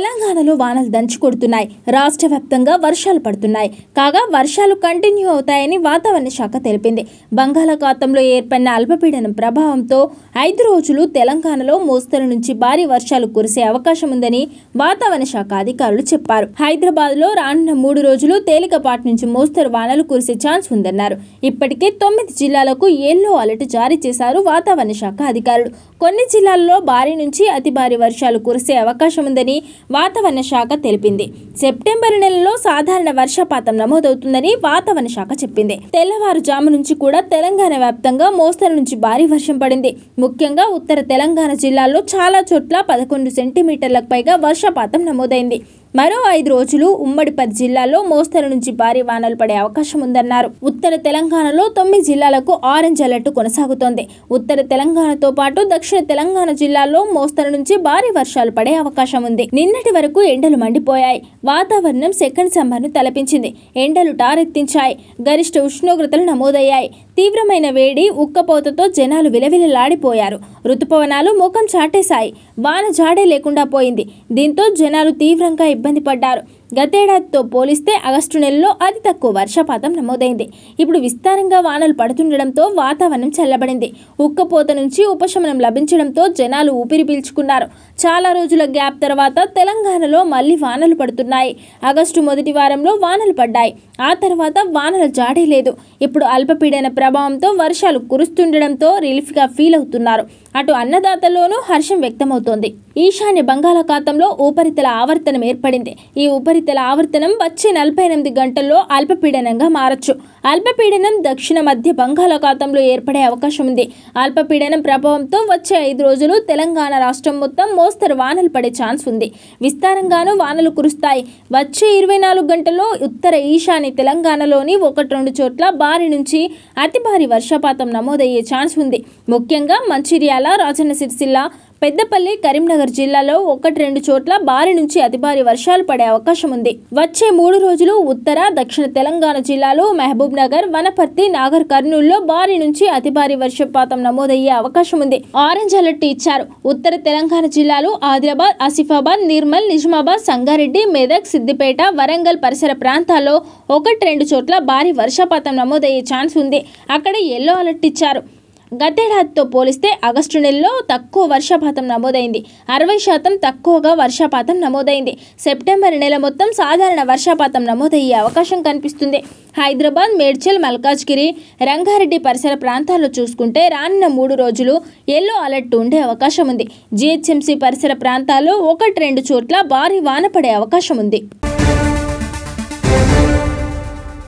తెలంగాణలో వానలు దంచి కొడుతున్నాయి రాష్ట్ర వ్యాప్తంగా వర్షాలు పడుతున్నాయి కాగా వర్షాలు కంటిన్యూ అవుతాయని వాతావరణ శాఖ తెలిపింది బంగాళాఖాతంలో ఏర్పడిన అల్పపీడనం ప్రభావంతో ఐదు రోజులు తెలంగాణలో మోస్తరు నుంచి భారీ వర్షాలు కురిసే అవకాశం ఉందని వాతావరణ శాఖ అధికారులు చెప్పారు హైదరాబాద్లో రానున్న మూడు రోజులు తేలికపాటి నుంచి మోస్తరు వానలు కురిసే ఛాన్స్ ఉందన్నారు ఇప్పటికే తొమ్మిది జిల్లాలకు ఎల్లో అలర్ట్ జారీ చేశారు వాతావరణ శాఖ అధికారులు కొన్ని జిల్లాల్లో భారీ నుంచి అతి భారీ వర్షాలు కురిసే అవకాశం ఉందని వాతావరణ శాఖ తెలిపింది సెప్టెంబర్ నెలలో సాధారణ వర్షపాతం నమోదవుతుందని వాతావరణ శాఖ చెప్పింది తెల్లవారుజాము నుంచి కూడా తెలంగాణ వ్యాప్తంగా మోస్తరు నుంచి భారీ వర్షం పడింది ముఖ్యంగా ఉత్తర తెలంగాణ జిల్లాల్లో చాలా చోట్ల పదకొండు సెంటీమీటర్లకు పైగా వర్షపాతం నమోదైంది మరో ఐదు రోజులు ఉమ్మడి పది జిల్లాల్లో మోస్తరు నుంచి భారీ వానలు పడే అవకాశం ఉందన్నారు ఉత్తర తెలంగాణలో తొమ్మిది జిల్లాలకు ఆరెంజ్ అలర్ట్ కొనసాగుతోంది ఉత్తర తెలంగాణతో పాటు దక్షిణ తెలంగాణ జిల్లాల్లో మోస్తరు నుంచి భారీ వర్షాలు పడే అవకాశం ఉంది నిన్నటి వరకు ఎండలు మండిపోయాయి వాతావరణం సెకండ్ సమ్మర్ను తలపించింది ఎండలు టారెత్తించాయి గరిష్ట ఉష్ణోగ్రతలు నమోదయ్యాయి తీవ్రమైన వేడి ఉక్కపోతతో జనాలు విలవిలలాడిపోయారు ఋతుపవనాలు ముఖం చాటేశాయి వాన జాడే లేకుండా పోయింది దీంతో జనాలు తీవ్రంగా ఇబ్బంది పడ్డారు గతేడాదితో పోలిస్తే ఆగస్టు నెలలో అతి తక్కువ వర్షపాతం నమోదైంది ఇప్పుడు విస్తారంగా వానలు పడుతుండడంతో వాతావరణం చల్లబడింది ఉక్కపోత నుంచి ఉపశమనం లభించడంతో జనాలు ఊపిరి పీల్చుకున్నారు చాలా రోజుల గ్యాప్ తర్వాత తెలంగాణలో మళ్ళీ వానలు పడుతున్నాయి ఆగస్టు మొదటి వారంలో వానలు పడ్డాయి ఆ తర్వాత వానలు జాడే లేదు ఇప్పుడు అల్పపీడన ప్రభావంతో వర్షాలు కురుస్తుండడంతో రిలీఫ్గా ఫీల్ అవుతున్నారు అటు అన్నదాతల్లోనూ హర్షం వ్యక్తమవుతోంది ఈశాన్య బంగాళాఖాతంలో ఉపరితల ఆవర్తనం ఏర్పడింది ఈ ఉపరి ఉపరితల ఆవర్తనం వచ్చే నలభై ఎనిమిది గంటల్లో అల్పపీడనంగా మారచ్చు అల్పపీడనం దక్షిణ మధ్య బంగాళాఖాతంలో ఏర్పడే అవకాశం ఉంది అల్పపీడనం ప్రభావంతో వచ్చే ఐదు రోజులు తెలంగాణ రాష్ట్రం మొత్తం మోస్తరు వానలు పడే ఛాన్స్ ఉంది విస్తారంగానూ వానలు కురుస్తాయి వచ్చే ఇరవై నాలుగు గంటల్లో ఉత్తర ఈశాన్య తెలంగాణలోని ఒకటి రెండు చోట్ల భారీ నుంచి అతి భారీ వర్షపాతం నమోదయ్యే ఛాన్స్ ఉంది ముఖ్యంగా మంచిర్యాల రాజన్న సిరిసిల్ల పెద్దపల్లి కరీంనగర్ జిల్లాలో ఒకటి రెండు చోట్ల భారీ నుంచి అతి భారీ వర్షాలు పడే అవకాశం అవకాశం ఉంది వచ్చే మూడు రోజులు ఉత్తర దక్షిణ తెలంగాణ జిల్లాలో మహబూబ్ నగర్ వనపర్తి నాగర్ కర్నూలులో భారీ నుంచి అతి భారీ వర్షపాతం నమోదయ్యే అవకాశం ఉంది ఆరెంజ్ అలర్ట్ ఇచ్చారు ఉత్తర తెలంగాణ జిల్లాలు ఆదిలాబాద్ ఆసిఫాబాద్ నిర్మల్ నిజామాబాద్ సంగారెడ్డి మెదక్ సిద్దిపేట వరంగల్ పరిసర ప్రాంతాల్లో ఒకటి రెండు చోట్ల భారీ వర్షపాతం నమోదయ్యే ఛాన్స్ ఉంది అక్కడ ఎల్లో అలర్ట్ ఇచ్చారు గతేడాదితో పోలిస్తే ఆగస్టు నెలలో తక్కువ వర్షపాతం నమోదైంది అరవై శాతం తక్కువగా వర్షపాతం నమోదైంది సెప్టెంబర్ నెల మొత్తం సాధారణ వర్షపాతం నమోదయ్యే అవకాశం కనిపిస్తుంది హైదరాబాద్ మేడ్చల్ మల్కాజ్గిరి రంగారెడ్డి పరిసర ప్రాంతాల్లో చూసుకుంటే రానున్న మూడు రోజులు ఎల్లో అలర్ట్ ఉండే అవకాశం ఉంది జిహెచ్ఎంసీ పరిసర ప్రాంతాల్లో ఒకటి రెండు చోట్ల భారీ వాన పడే అవకాశం ఉంది